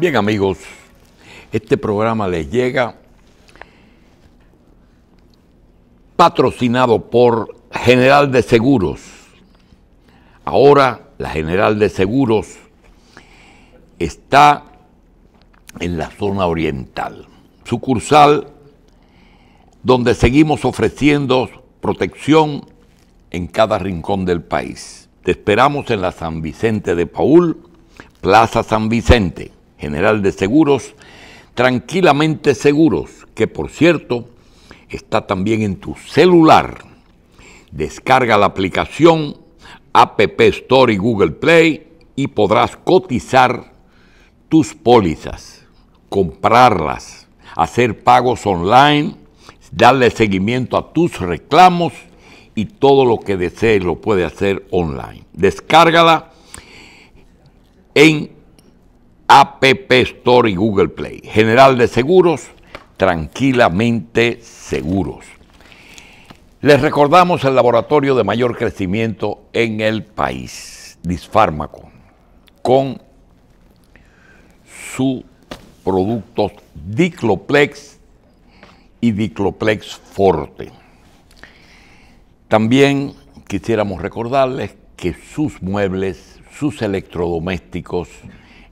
Bien amigos, este programa les llega patrocinado por General de Seguros. Ahora la General de Seguros está en la zona oriental, sucursal donde seguimos ofreciendo protección en cada rincón del país. Te esperamos en la San Vicente de Paul, Plaza San Vicente General de Seguros, Tranquilamente Seguros, que por cierto está también en tu celular. Descarga la aplicación App Store y Google Play y podrás cotizar tus pólizas, comprarlas, hacer pagos online, darle seguimiento a tus reclamos y todo lo que desees lo puede hacer online. Descárgala en App Store y Google Play. General de Seguros, tranquilamente seguros. Les recordamos el laboratorio de mayor crecimiento en el país, Disfármaco, con sus productos Dicloplex y Dicloplex Forte. También quisiéramos recordarles que sus muebles, sus electrodomésticos,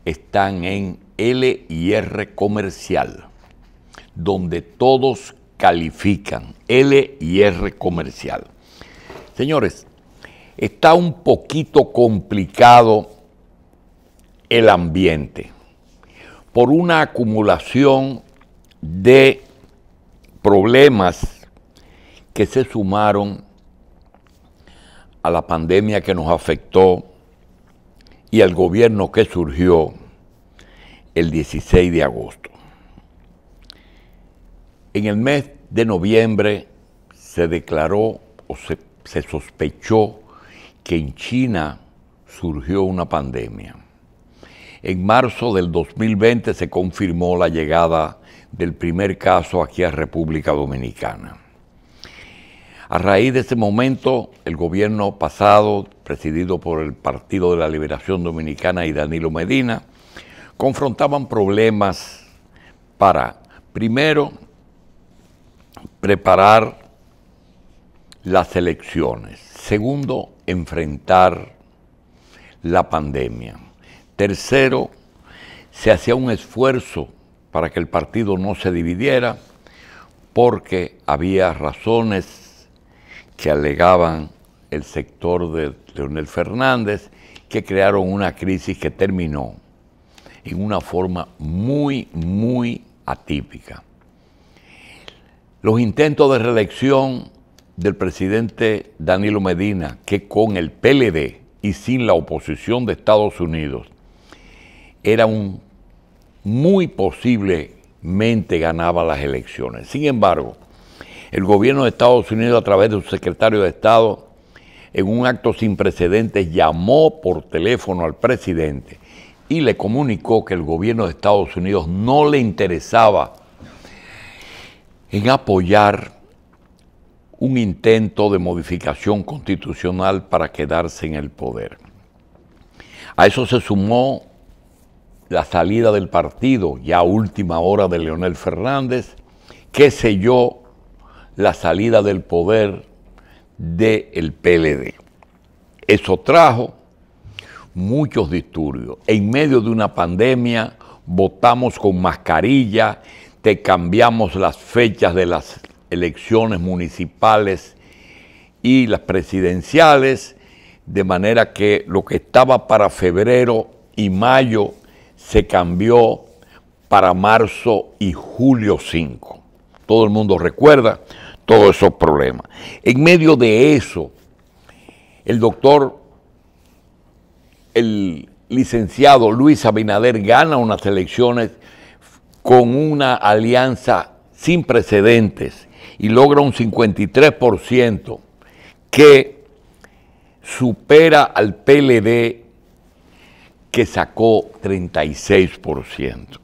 están en L y R comercial, donde todos califican L y R comercial. Señores, está un poquito complicado el ambiente por una acumulación de problemas que se sumaron a la pandemia que nos afectó y al gobierno que surgió el 16 de agosto. En el mes de noviembre se declaró o se, se sospechó que en China surgió una pandemia. En marzo del 2020 se confirmó la llegada del primer caso aquí a República Dominicana. A raíz de ese momento, el gobierno pasado, presidido por el Partido de la Liberación Dominicana y Danilo Medina, confrontaban problemas para, primero, preparar las elecciones. Segundo, enfrentar la pandemia. Tercero, se hacía un esfuerzo para que el partido no se dividiera porque había razones que alegaban el sector de Leonel Fernández que crearon una crisis que terminó en una forma muy, muy atípica. Los intentos de reelección del presidente Danilo Medina, que con el PLD y sin la oposición de Estados Unidos, era un muy posiblemente ganaba las elecciones. Sin embargo, el gobierno de Estados Unidos a través de su secretario de Estado, en un acto sin precedentes, llamó por teléfono al presidente y le comunicó que el gobierno de Estados Unidos no le interesaba en apoyar un intento de modificación constitucional para quedarse en el poder. A eso se sumó la salida del partido, ya última hora de Leonel Fernández, que selló la salida del poder del PLD. Eso trajo muchos disturbios. En medio de una pandemia, votamos con mascarilla, te cambiamos las fechas de las elecciones municipales y las presidenciales, de manera que lo que estaba para febrero y mayo se cambió para marzo y julio 5. Todo el mundo recuerda todos esos problemas. En medio de eso, el doctor el licenciado Luis Abinader gana unas elecciones con una alianza sin precedentes y logra un 53% que supera al PLD que sacó 36%.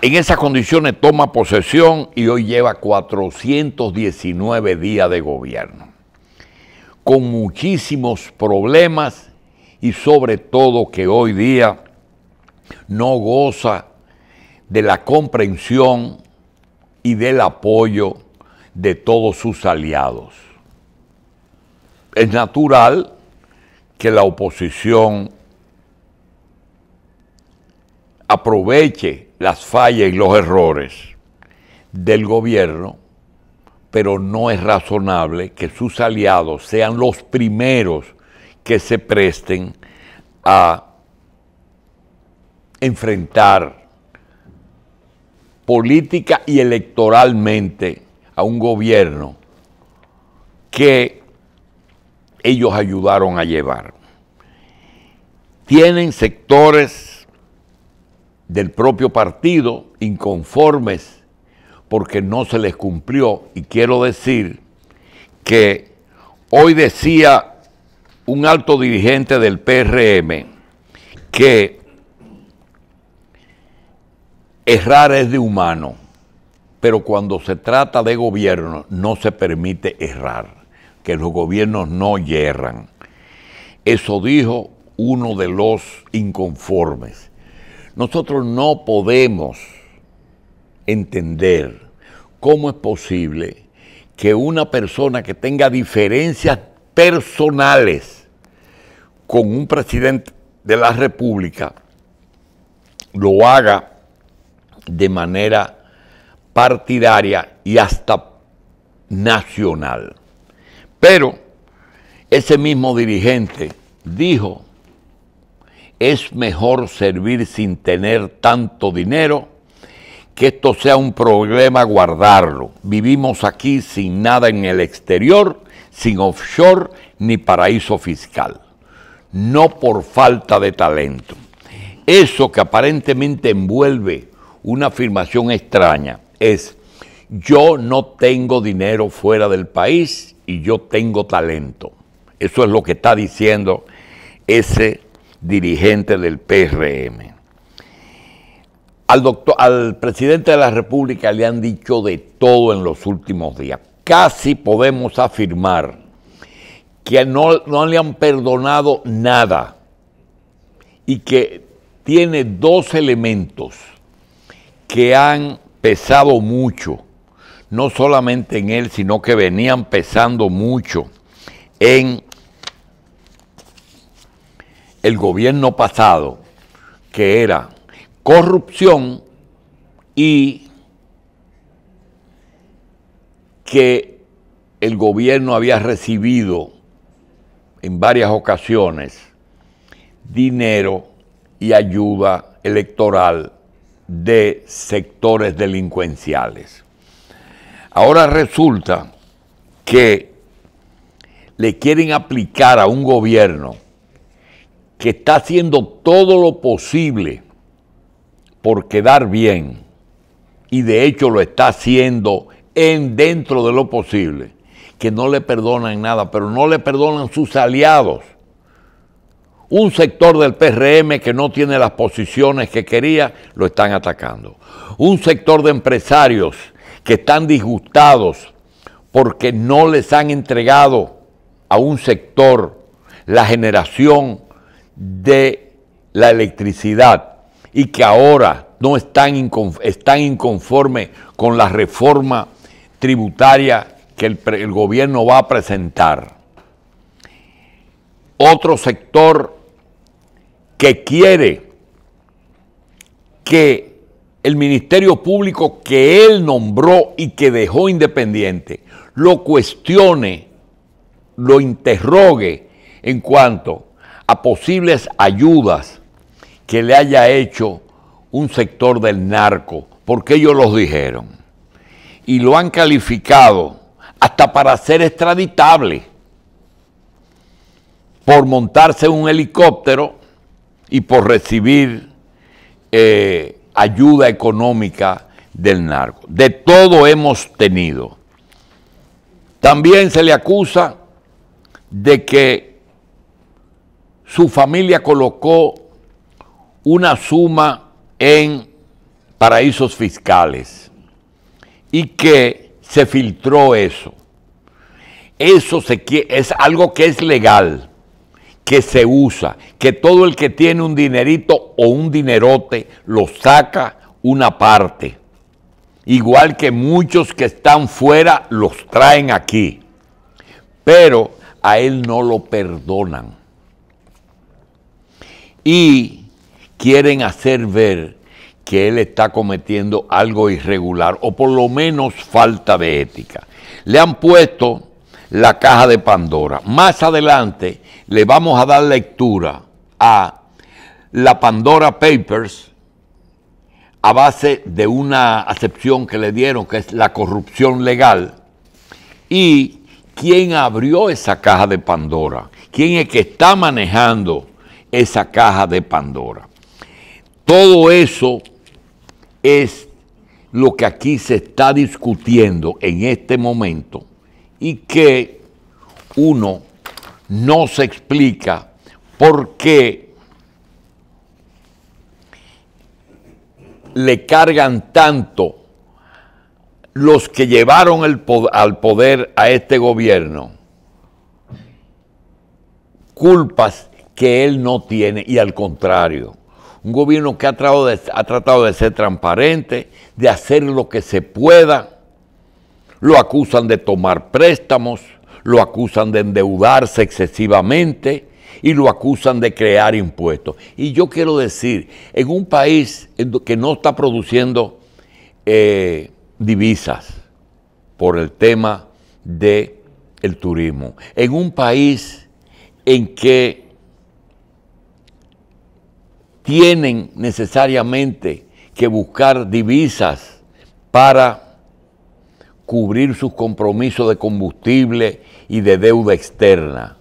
En esas condiciones toma posesión y hoy lleva 419 días de gobierno, con muchísimos problemas y sobre todo que hoy día no goza de la comprensión y del apoyo de todos sus aliados. Es natural que la oposición aproveche las fallas y los errores del gobierno, pero no es razonable que sus aliados sean los primeros que se presten a enfrentar política y electoralmente a un gobierno que ellos ayudaron a llevar. Tienen sectores del propio partido inconformes porque no se les cumplió. Y quiero decir que hoy decía un alto dirigente del PRM que errar es de humano, pero cuando se trata de gobierno no se permite errar, que los gobiernos no yerran. Eso dijo uno de los inconformes. Nosotros no podemos entender cómo es posible que una persona que tenga diferencias personales con un presidente de la República lo haga de manera partidaria y hasta nacional. Pero ese mismo dirigente dijo, es mejor servir sin tener tanto dinero que esto sea un problema guardarlo. Vivimos aquí sin nada en el exterior, sin offshore ni paraíso fiscal no por falta de talento. Eso que aparentemente envuelve una afirmación extraña es, yo no tengo dinero fuera del país y yo tengo talento. Eso es lo que está diciendo ese dirigente del PRM. Al, doctor, al presidente de la República le han dicho de todo en los últimos días. Casi podemos afirmar que no, le han perdonado nada y que tiene dos elementos que han pesado mucho, no solamente en él, sino que venían pesando mucho en el gobierno pasado, que era corrupción y que el gobierno había recibido en varias ocasiones dinero y ayuda electoral de sectores delincuenciales. Ahora resulta que le quieren aplicar a un gobierno que está haciendo todo lo posible por quedar bien, y de hecho lo está haciendo en dentro de lo posible, que no le perdonan nada, pero no le perdonan sus aliados. Un sector del PRM que no tiene las posiciones que quería, lo están atacando. Un sector de empresarios que están disgustados porque no les han entregado a un sector la generación de la electricidad y que ahora no están, están con la reforma tributaria que el, gobierno va a presentar. Otro sector que quiere que el Ministerio Público que él nombró y que dejó independiente lo cuestione, lo interrogue en cuanto a posibles ayudas que le haya hecho un sector del narco, porque ellos los dijeron y lo han calificado para ser extraditable por montarse un helicóptero y por recibir eh, ayuda económica del narco. De todo hemos tenido. También se le acusa de que su familia colocó una suma en paraísos fiscales y que se filtró eso. Eso es algo que es legal, que se usa, que todo el que tiene un dinerito o un dinerote lo saca una parte. Igual que muchos que están fuera los traen aquí. Pero a él no lo perdonan. Y quieren hacer ver que él está cometiendo algo irregular o por lo menos falta de ética. Le han puesto la caja de Pandora. Más adelante le vamos a dar lectura a la Pandora Papers a base de una acepción que le dieron, que es la corrupción legal, y quién abrió esa caja de Pandora, quién es que está manejando esa caja de Pandora. Todo eso es lo que aquí se está discutiendo en este momento y que uno no se explica por qué le cargan tanto los que llevaron al poder a este gobierno culpas que él no tiene y al contrario, un gobierno que ha tratado ha tratado de ser transparente, de hacer lo que se pueda lo acusan de tomar préstamos, lo acusan de endeudarse excesivamente y lo acusan de crear impuestos. Y yo quiero decir, en un país que no está produciendo eh, divisas por el tema del turismo, en un país en que tienen necesariamente que buscar divisas para cubrir sus compromisos de combustible y de deuda externa.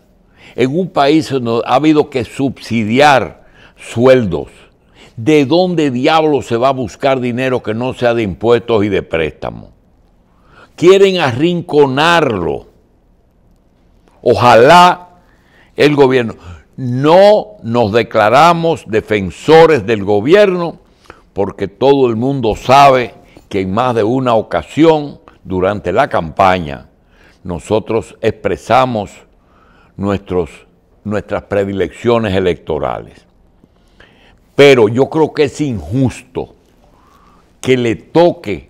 En un país donde ha habido que subsidiar sueldos. ¿De dónde diablo se va a buscar dinero que no sea de impuestos y de préstamos? Quieren arrinconarlo. Ojalá el gobierno. No nos declaramos defensores del gobierno porque todo el mundo sabe que en más de una ocasión durante la campaña, nosotros expresamos nuestros, nuestras predilecciones electorales. Pero yo creo que es injusto que le toque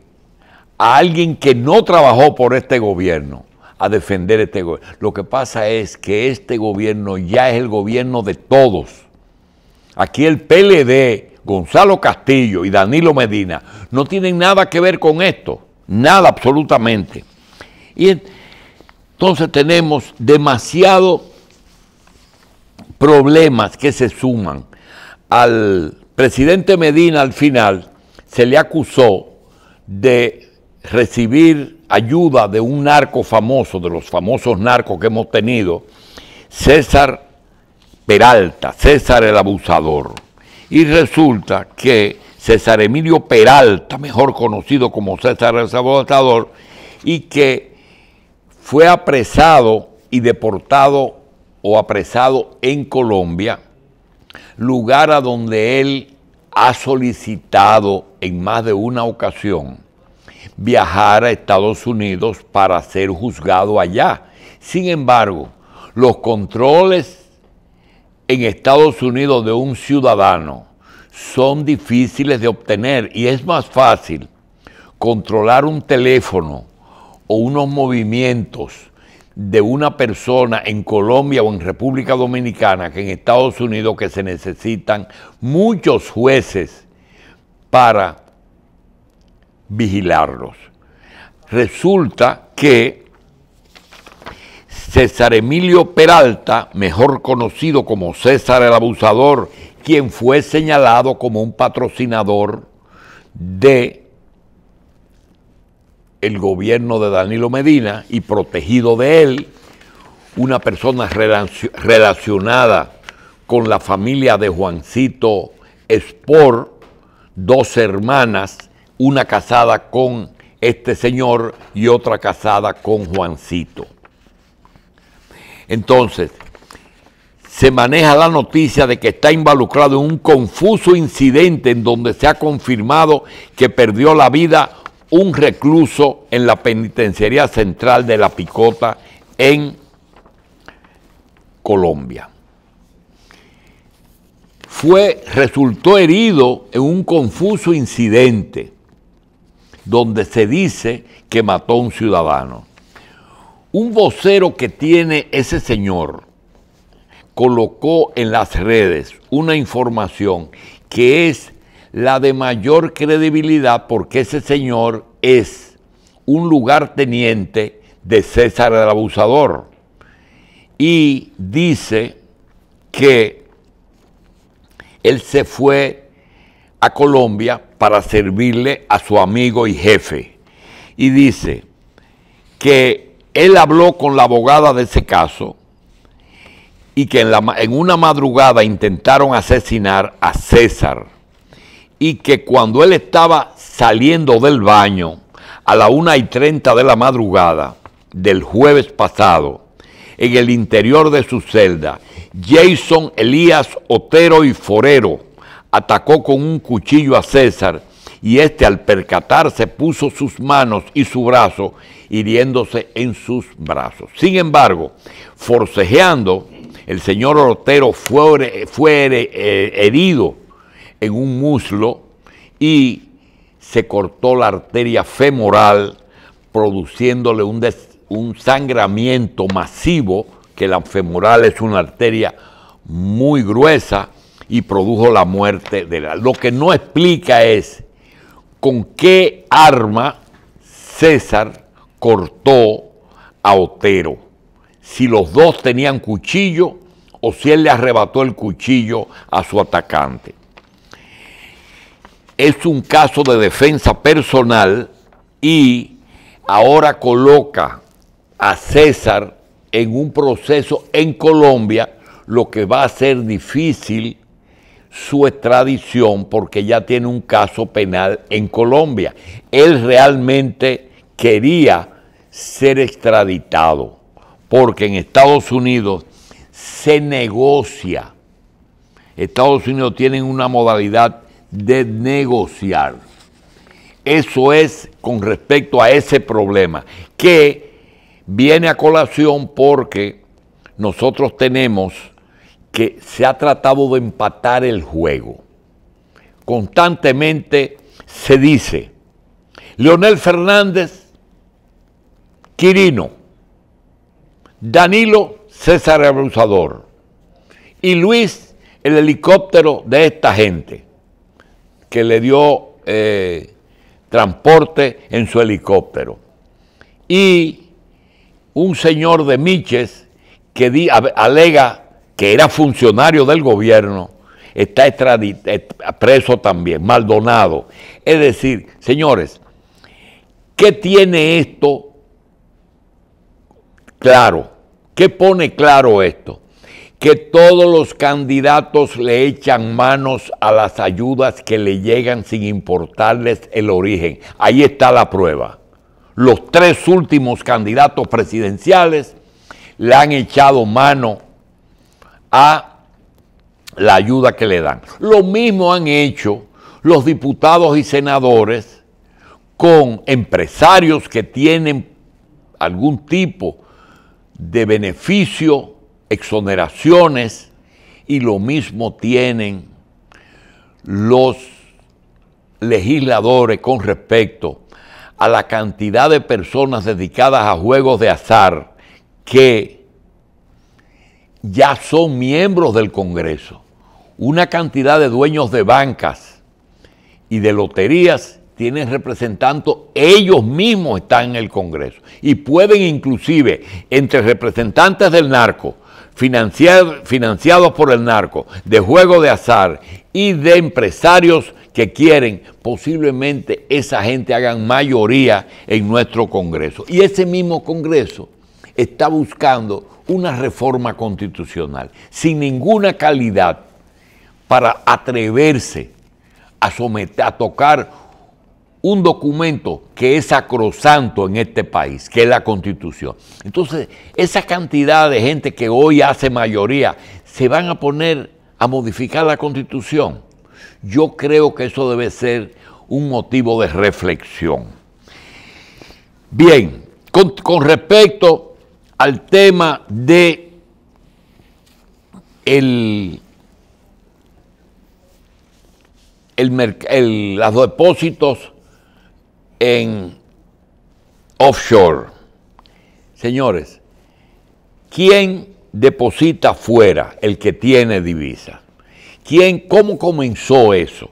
a alguien que no trabajó por este gobierno a defender este gobierno. Lo que pasa es que este gobierno ya es el gobierno de todos. Aquí el PLD, Gonzalo Castillo y Danilo Medina no tienen nada que ver con esto nada absolutamente. Y entonces tenemos demasiados problemas que se suman. Al presidente Medina al final se le acusó de recibir ayuda de un narco famoso, de los famosos narcos que hemos tenido, César Peralta, César el abusador. Y resulta que César Emilio Peralta, mejor conocido como César el Sabotador, y que fue apresado y deportado o apresado en Colombia, lugar a donde él ha solicitado en más de una ocasión viajar a Estados Unidos para ser juzgado allá. Sin embargo, los controles en Estados Unidos de un ciudadano son difíciles de obtener y es más fácil controlar un teléfono o unos movimientos de una persona en Colombia o en República Dominicana que en Estados Unidos que se necesitan muchos jueces para vigilarlos. Resulta que César Emilio Peralta, mejor conocido como César el Abusador quien fue señalado como un patrocinador de el gobierno de Danilo Medina y protegido de él, una persona relacionada con la familia de Juancito Espor, dos hermanas, una casada con este señor y otra casada con Juancito. Entonces, se maneja la noticia de que está involucrado en un confuso incidente en donde se ha confirmado que perdió la vida un recluso en la penitenciaría central de La Picota en Colombia. Fue, resultó herido en un confuso incidente donde se dice que mató a un ciudadano. Un vocero que tiene ese señor, colocó en las redes una información que es la de mayor credibilidad porque ese señor es un lugarteniente de César el Abusador y dice que él se fue a Colombia para servirle a su amigo y jefe. Y dice que él habló con la abogada de ese caso y que en, una madrugada intentaron asesinar a César y que cuando él estaba saliendo del baño a la una y 30 de la madrugada del jueves pasado, en el interior de su celda, Jason Elías Otero y Forero atacó con un cuchillo a César y este al percatarse puso sus manos y su brazo hiriéndose en sus brazos. Sin embargo, forcejeando, el señor Otero fue, eh, herido en un muslo y se cortó la arteria femoral, produciéndole un, un sangramiento masivo, que la femoral es una arteria muy gruesa y produjo la muerte de la. Lo que no explica es con qué arma César cortó a Otero si los dos tenían cuchillo o si él le arrebató el cuchillo a su atacante. Es un caso de defensa personal y ahora coloca a César en un proceso en Colombia, lo que va a ser difícil su extradición porque ya tiene un caso penal en Colombia. Él realmente quería ser extraditado porque en Estados Unidos se negocia. Estados Unidos tienen una modalidad de negociar. Eso es con respecto a ese problema, que viene a colación porque nosotros tenemos que se ha tratado de empatar el juego. Constantemente se dice, Leonel Fernández, Quirino, Danilo César Abusador y Luis el helicóptero de esta gente que le dio eh, transporte en su helicóptero. Y un señor de Miches que alega que era funcionario del gobierno, está preso también, Maldonado. Es decir, señores, ¿qué tiene esto claro. ¿Qué pone claro esto? Que todos los candidatos le echan manos a las ayudas que le llegan sin importarles el origen. Ahí está la prueba. Los tres últimos candidatos presidenciales le han echado mano a la ayuda que le dan. Lo mismo han hecho los diputados y senadores con empresarios que tienen algún tipo de beneficio, exoneraciones, y lo mismo tienen los legisladores con respecto a la cantidad de personas dedicadas a juegos de azar que ya son miembros del Congreso, una cantidad de dueños de bancas y de loterías tienen representantes, ellos mismos están en el Congreso y pueden inclusive entre representantes del narco, financiados por el narco, de juego de azar y de empresarios que quieren, posiblemente esa gente hagan mayoría en nuestro Congreso. Y ese mismo Congreso está buscando una reforma constitucional sin ninguna calidad para atreverse a, someter, a tocar un documento que es sacrosanto en este país, que es la constitución. Entonces, esa cantidad de gente que hoy hace mayoría, se van a poner a modificar la constitución. Yo creo que eso debe ser un motivo de reflexión. Bien, con, respecto al tema de el el, los depósitos en offshore. Señores, ¿quién deposita fuera el que tiene divisa? ¿Quién, cómo comenzó eso?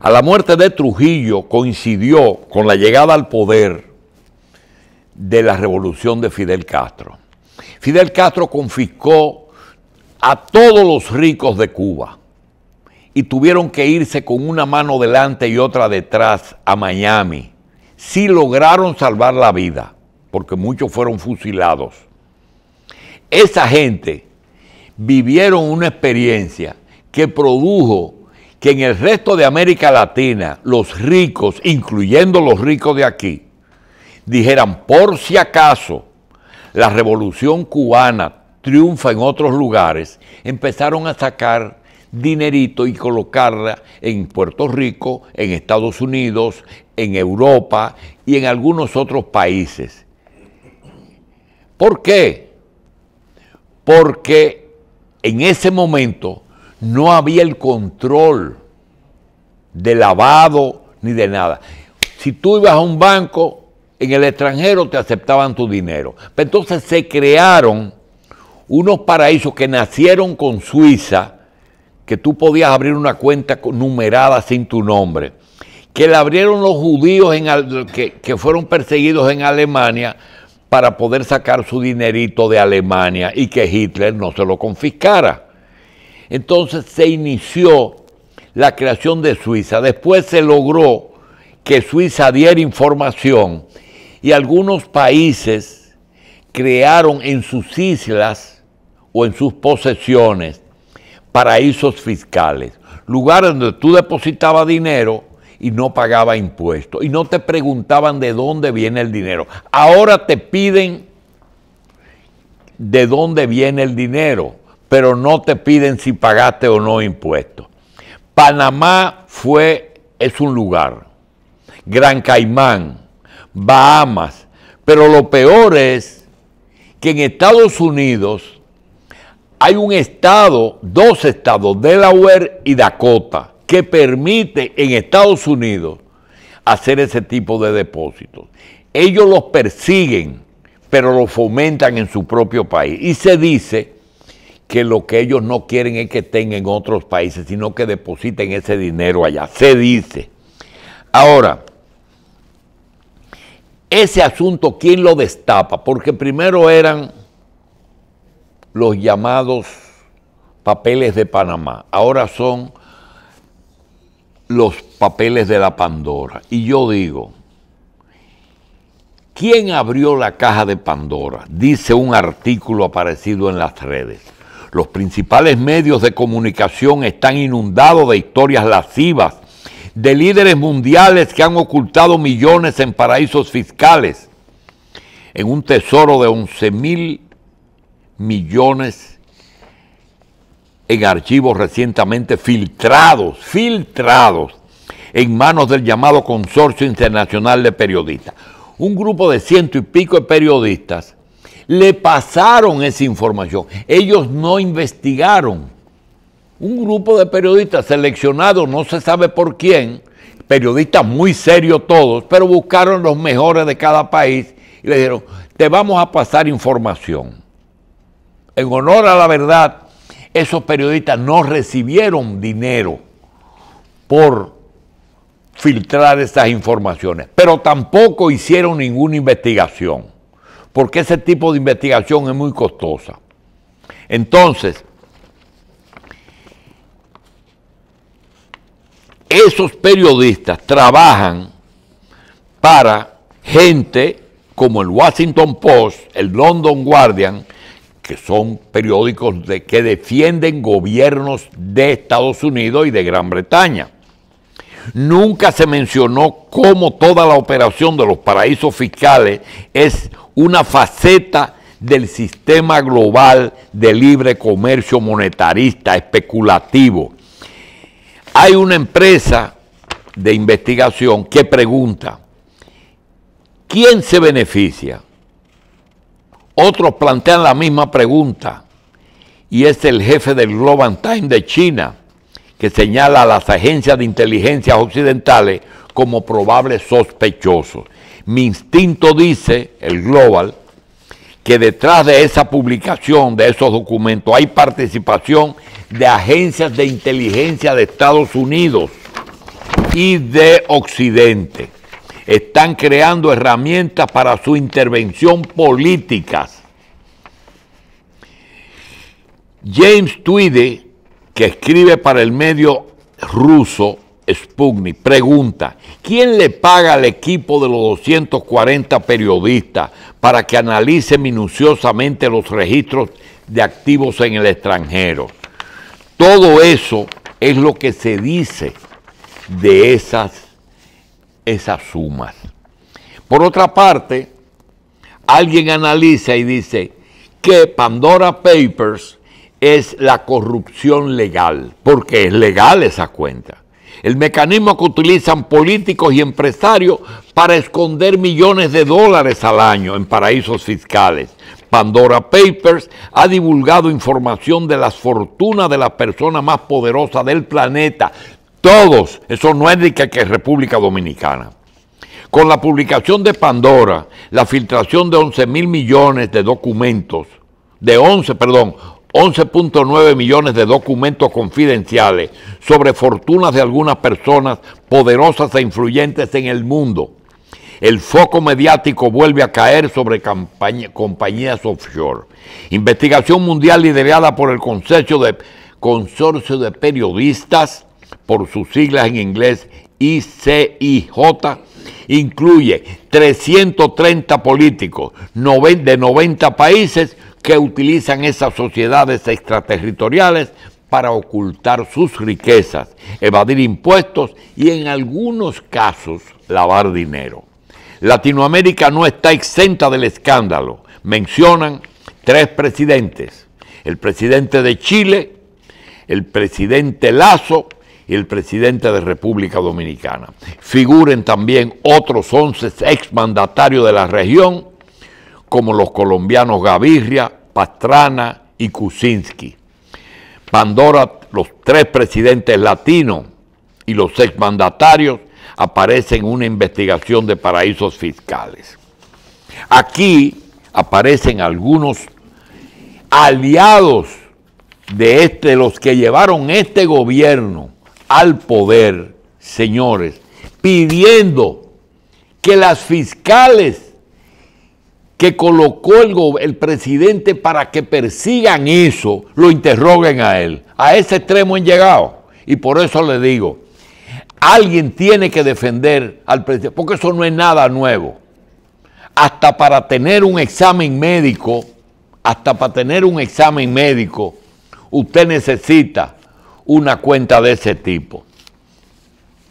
A la muerte de Trujillo coincidió con la llegada al poder de la revolución de Fidel Castro. Fidel Castro confiscó a todos los ricos de Cuba y tuvieron que irse con una mano delante y otra detrás a Miami sí lograron salvar la vida, porque muchos fueron fusilados. Esa gente vivieron una experiencia que produjo que en el resto de América Latina los ricos, incluyendo los ricos de aquí, dijeran, por si acaso la revolución cubana triunfa en otros lugares, empezaron a sacar dinerito y colocarla en Puerto Rico, en Estados Unidos, en Europa y en algunos otros países. ¿Por qué? Porque en ese momento no había el control de lavado ni de nada. Si tú ibas a un banco en el extranjero, te aceptaban tu dinero. Pero entonces se crearon unos paraísos que nacieron con Suiza, que tú podías abrir una cuenta numerada sin tu nombre que le abrieron los judíos en, que, que fueron perseguidos en Alemania para poder sacar su dinerito de Alemania y que Hitler no se lo confiscara. Entonces se inició la creación de Suiza. Después se logró que Suiza diera información y algunos países crearon en sus islas o en sus posesiones paraísos fiscales, lugares donde tú depositabas dinero y no pagaba impuestos y no te preguntaban de dónde viene el dinero. Ahora te piden de dónde viene el dinero, pero no te piden si pagaste o no impuestos. Panamá fue, es un lugar. Gran Caimán, Bahamas. Pero lo peor es que en Estados Unidos hay un estado, dos estados, Delaware y Dakota, que permite en Estados Unidos hacer ese tipo de depósitos. Ellos los persiguen, pero los fomentan en su propio país. Y se dice que lo que ellos no quieren es que estén en otros países, sino que depositen ese dinero allá. Se dice. Ahora, ese asunto, ¿quién lo destapa? Porque primero eran los llamados papeles de Panamá, ahora son los papeles de la Pandora. Y yo digo, ¿quién abrió la caja de Pandora? Dice un artículo aparecido en las redes. Los principales medios de comunicación están inundados de historias lascivas, de líderes mundiales que han ocultado millones en paraísos fiscales, en un tesoro de 11 mil millones en archivos recientemente filtrados, filtrados en manos del llamado Consorcio Internacional de Periodistas. Un grupo de ciento y pico de periodistas le pasaron esa información. Ellos no investigaron. Un grupo de periodistas seleccionados, no se sabe por quién, periodistas muy serios todos, pero buscaron los mejores de cada país y le dijeron, te vamos a pasar información. En honor a la verdad, esos periodistas no recibieron dinero por filtrar esas informaciones, pero tampoco hicieron ninguna investigación, porque ese tipo de investigación es muy costosa. Entonces, esos periodistas trabajan para gente como el Washington Post, el London Guardian, que son periódicos que defienden gobiernos de Estados Unidos y de Gran Bretaña. Nunca se mencionó cómo toda la operación de los paraísos fiscales es una faceta del sistema global de libre comercio monetarista, especulativo. Hay una empresa de investigación que pregunta, ¿quién se beneficia? Otros plantean la misma pregunta y es el jefe del Global Times de China que señala a las agencias de inteligencia occidentales como probables sospechosos. Mi instinto dice, el Global, que detrás de esa publicación, de esos documentos, hay participación de agencias de inteligencia de Estados Unidos y de Occidente están creando herramientas para su intervención política. James Tweedy, que escribe para el medio ruso Sputnik, pregunta, ¿quién le paga al equipo de los 240 periodistas para que analice minuciosamente los registros de activos en el extranjero? Todo eso es lo que se dice de esas esas sumas. Por otra parte, alguien analiza y dice que Pandora Papers es la corrupción legal, porque es legal esa cuenta. El mecanismo que utilizan políticos y empresarios para esconder millones de dólares al año en paraísos fiscales. Pandora Papers ha divulgado información de las fortunas de las personas más poderosas del planeta, todos, eso no es de que, es República Dominicana. Con la publicación de Pandora, la filtración de 11 mil millones de documentos, de 11, perdón, 11.9 millones de documentos confidenciales sobre fortunas de algunas personas poderosas e influyentes en el mundo. El foco mediático vuelve a caer sobre compañías offshore. Investigación mundial liderada por el de, consorcio de periodistas por sus siglas en inglés ICIJ, incluye 330 políticos de 90 países que utilizan esas sociedades extraterritoriales para ocultar sus riquezas, evadir impuestos y en algunos casos lavar dinero. Latinoamérica no está exenta del escándalo. Mencionan tres presidentes, el presidente de Chile, el presidente Lazo y el presidente de República Dominicana. Figuren también otros 11 exmandatarios de la región, como los colombianos Gaviria, Pastrana y Kuczynski. Pandora, los tres presidentes latinos y los exmandatarios aparecen en una investigación de paraísos fiscales. Aquí aparecen algunos aliados de este, los que llevaron este gobierno al poder, señores, pidiendo que las fiscales que colocó el, presidente para que persigan eso, lo interroguen a él. A ese extremo han llegado. Y por eso le digo, alguien tiene que defender al presidente, porque eso no es nada nuevo. Hasta para tener un examen médico, hasta para tener un examen médico, usted necesita una cuenta de ese tipo.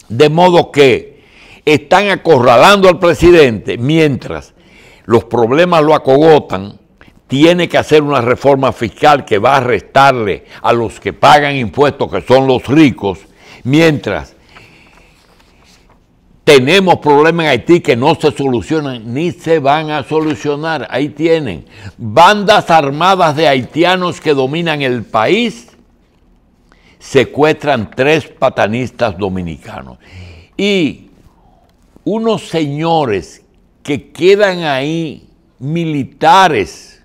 De modo que están acorralando al presidente mientras los problemas lo acogotan, tiene que hacer una reforma fiscal que va a restarle a los que pagan impuestos, que son los ricos, mientras tenemos problemas en Haití que no se solucionan ni se van a solucionar. Ahí tienen bandas armadas de haitianos que dominan el país secuestran tres patanistas dominicanos. Y unos señores que quedan ahí, militares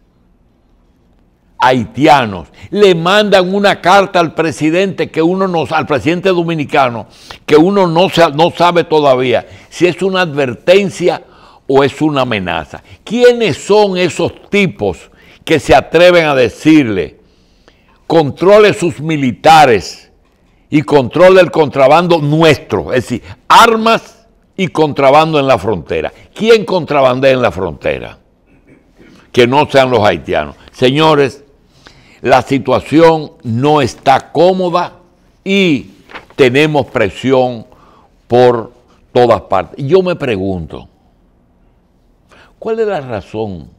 haitianos, le mandan una carta al presidente que uno no, al presidente dominicano, que uno no sabe todavía si es una advertencia o es una amenaza. ¿Quiénes son esos tipos que se atreven a decirle controle sus militares y controle el contrabando nuestro, es decir, armas y contrabando en la frontera. ¿Quién contrabandea en la frontera? Que no sean los haitianos. Señores, la situación no está cómoda y tenemos presión por todas partes. Yo me pregunto, ¿cuál es la razón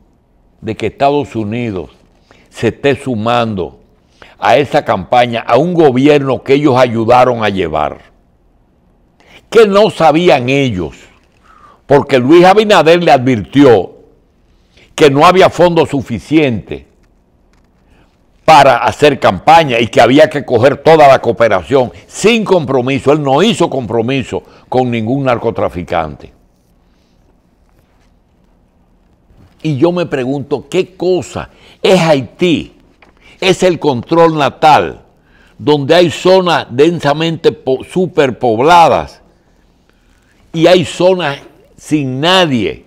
de que Estados Unidos se esté sumando a esa campaña, a un gobierno que ellos ayudaron a llevar, que no sabían ellos, porque Luis Abinader le advirtió que no había fondo suficiente para hacer campaña y que había que coger toda la cooperación sin compromiso. Él no hizo compromiso con ningún narcotraficante. Y yo me pregunto, ¿qué cosa es Haití? es el control natal, donde hay zonas densamente superpobladas y hay zonas sin nadie.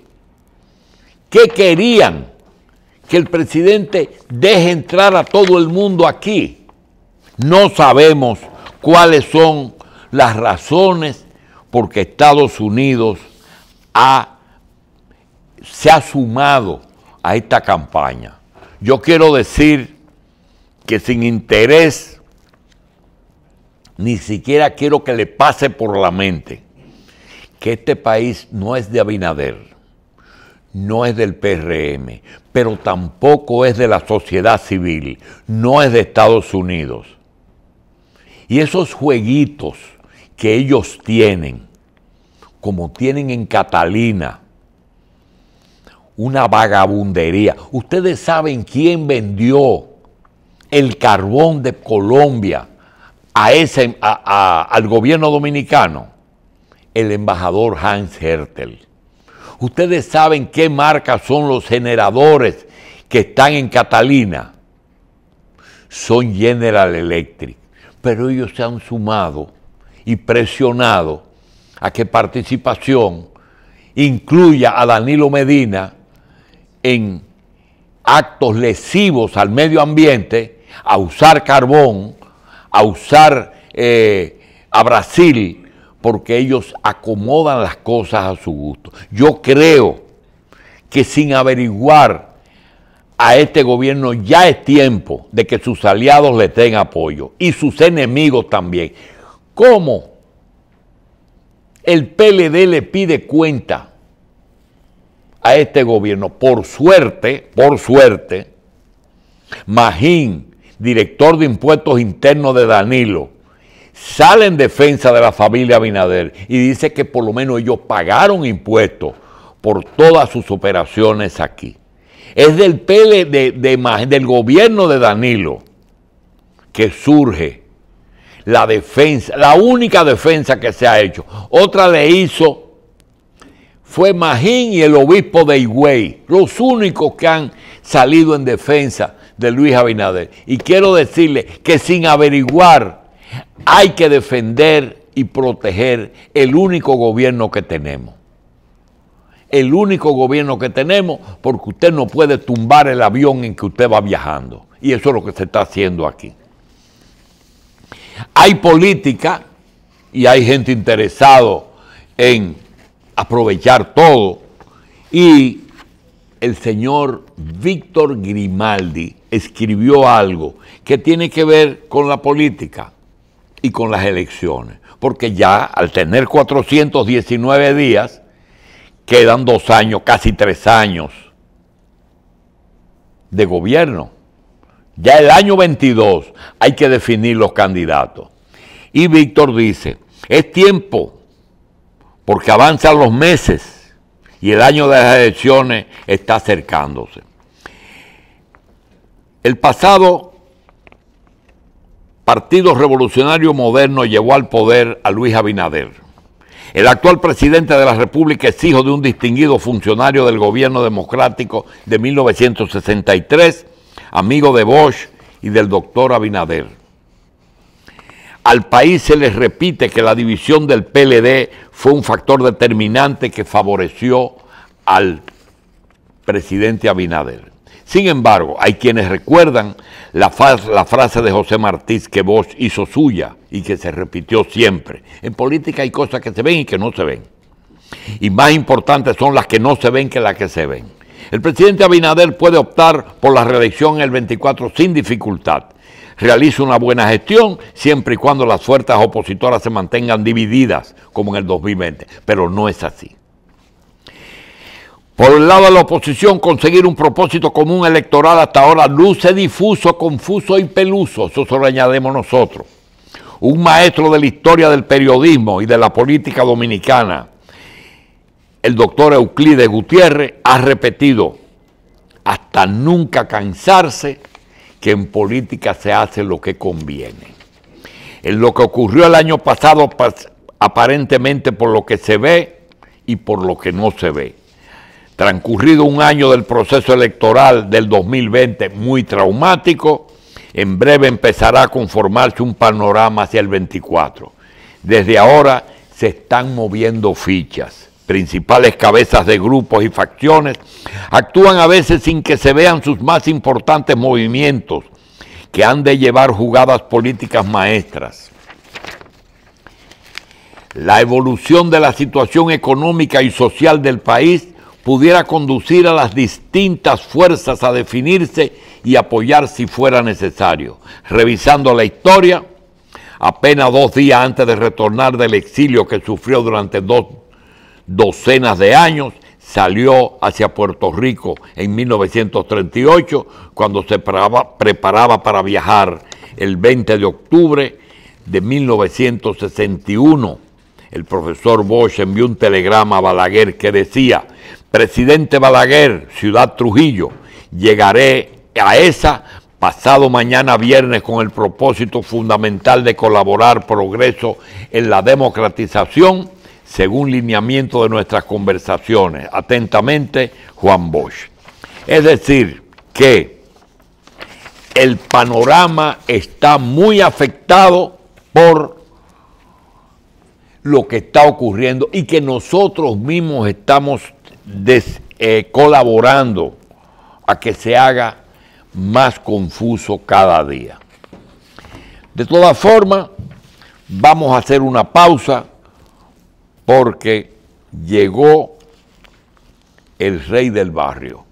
¿Qué querían? Que el presidente deje entrar a todo el mundo aquí. No sabemos cuáles son las razones porque Estados Unidos se ha sumado a esta campaña. Yo quiero decir que sin interés ni siquiera quiero que le pase por la mente que este país no es de Abinader, no es del PRM, pero tampoco es de la sociedad civil, no es de Estados Unidos. Y esos jueguitos que ellos tienen, como tienen en Catalina, una vagabundería. Ustedes saben quién vendió el carbón de Colombia a ese, al gobierno dominicano? El embajador Hans Hertel. Ustedes saben qué marca son los generadores que están en Catalina. Son General Electric. Pero ellos se han sumado y presionado a que participación incluya a Danilo Medina en actos lesivos al medio ambiente a usar carbón, a usar eh, a Brasil, porque ellos acomodan las cosas a su gusto. Yo creo que sin averiguar a este gobierno ya es tiempo de que sus aliados le den apoyo y sus enemigos también. ¿Cómo? El PLD le pide cuenta a este gobierno. Por suerte, por suerte, Magín director de impuestos internos de Danilo, sale en defensa de la familia Binader y dice que por lo menos ellos pagaron impuestos por todas sus operaciones aquí. Es del PL de, del gobierno de Danilo que surge la defensa, la única defensa que se ha hecho. Otra le hizo fue Magín y el obispo de Higüey, los únicos que han salido en defensa de Luis Abinader. Y quiero decirle que sin averiguar hay que defender y proteger el único gobierno que tenemos. El único gobierno que tenemos porque usted no puede tumbar el avión en que usted va viajando. Y eso es lo que se está haciendo aquí. Hay política y hay gente interesado en aprovechar todo. Y el señor Víctor Grimaldi escribió algo que tiene que ver con la política y con las elecciones, porque ya al tener 419 días, quedan dos años, casi tres años de gobierno. Ya el año 22 hay que definir los candidatos. Y Víctor dice, es tiempo, porque avanzan los meses y el año de las elecciones está acercándose. El pasado Partido Revolucionario Moderno llevó al poder a Luis Abinader. El actual presidente de la República es hijo de un distinguido funcionario del gobierno democrático de 1963, amigo de Bosch y del doctor Abinader. Al país se les repite que la división del PLD fue un factor determinante que favoreció al presidente Abinader. Sin embargo, hay quienes recuerdan la, frase de José martí que vos hizo suya y que se repitió siempre. En política hay cosas que se ven y que no se ven. Y más importantes son las que no se ven que las que se ven. El presidente Abinader puede optar por la reelección el 24 sin dificultad. Realiza una buena gestión siempre y cuando las fuerzas opositoras se mantengan divididas, como en el 2020. Pero no es así. Por el lado de la oposición, conseguir un propósito común electoral hasta ahora luce difuso, confuso y peluso, eso se nosotros. Un maestro de la historia del periodismo y de la política dominicana, el doctor Euclides Gutiérrez, ha repetido hasta nunca cansarse que en política se hace lo que conviene. En lo que ocurrió el año pasado, aparentemente por lo que se ve y por lo que no se ve transcurrido un año del proceso electoral del 2020 muy traumático, en breve empezará a conformarse un panorama hacia el 24. Desde ahora se están moviendo fichas. Principales cabezas de grupos y facciones actúan a veces sin que se vean sus más importantes movimientos que han de llevar jugadas políticas maestras. La evolución de la situación económica y social del país pudiera conducir a las distintas fuerzas a definirse y apoyar si fuera necesario. Revisando la historia, apenas dos días antes de retornar del exilio que sufrió durante dos docenas de años, salió hacia Puerto Rico en 1938 cuando se preparaba, para viajar el 20 de octubre de 1961 el profesor Bosch envió un telegrama a Balaguer que decía, presidente Balaguer, ciudad Trujillo, llegaré a esa pasado mañana viernes con el propósito fundamental de colaborar progreso en la democratización según lineamiento de nuestras conversaciones. Atentamente, Juan Bosch. Es decir, que el panorama está muy afectado por lo que está ocurriendo y que nosotros mismos estamos eh, colaborando a que se haga más confuso cada día. De todas formas, vamos a hacer una pausa porque llegó el rey del barrio.